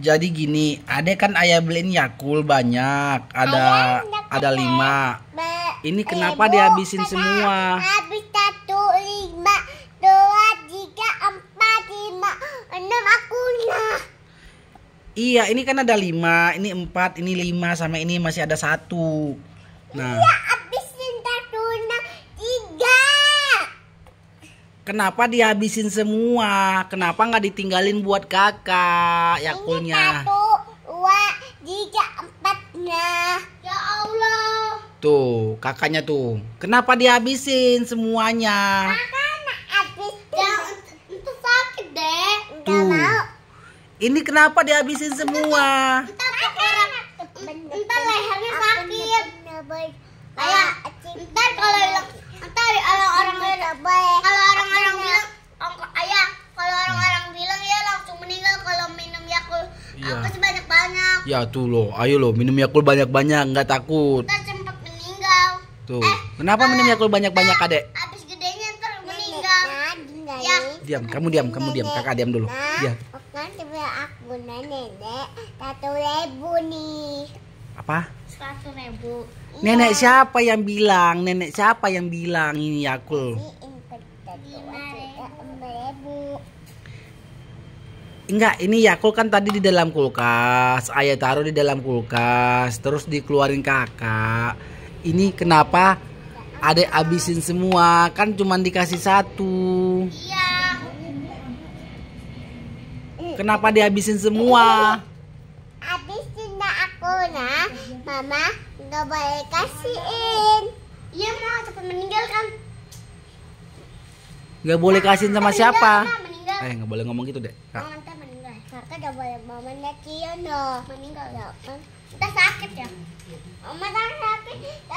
jadi gini, ada kan ayah beliin Yakul banyak, ada ayah, ada lima. Ini kenapa ibu, dihabisin semua? Habis satu lima, dua tiga empat lima enam aku Iya, ini kan ada lima, ini empat, ini lima, sama ini masih ada satu. Nah. Iya, Kenapa dihabisin semua? Kenapa nggak ditinggalin buat kakak yakulnya? Ini satu, dua, tiga, empat, nah. Ya Allah. Tuh, kakaknya tuh. Kenapa dihabisin semuanya? Kakak habis. Jangan, itu ya, sakit deh. Tuh. Ini kenapa dihabisin semua? Entar entar lehernya sakit. Kayak entar kalau entar orang orang kalau Iya. Aku sebanyak banyak. Ya tuh loh, ayo loh minum Yakult banyak banyak, nggak takut. Kita cepet meninggal. Tuh, eh, kenapa minum eh, Yakult banyak banyak eh, adek? Abis gedenya ntar meninggal. ya. Diam, kamu diam, kamu diam, kakak diam dulu. Iya. Bukan sebelah aku nenek satu ribu nih. Apa? Satu ribu. Nenek iya. siapa yang bilang? Nenek siapa yang bilang ini Yakult? Ini enggak ini Yakult kan tadi di dalam kulkas ayah taruh di dalam kulkas terus dikeluarin kakak ini kenapa adek abisin semua kan cuma dikasih satu iya kenapa dihabisin semua abisin habisin aku nah mama nggak boleh kasihin iya mau cepat meninggalkan nggak boleh kasihin sama siapa Eh nggak boleh ngomong gitu deh. Kak. Oh, nanti meninggal. Kakak udah boleh mamanya Ciono meninggal ya kan? Kita sakit ya. Mama sakit.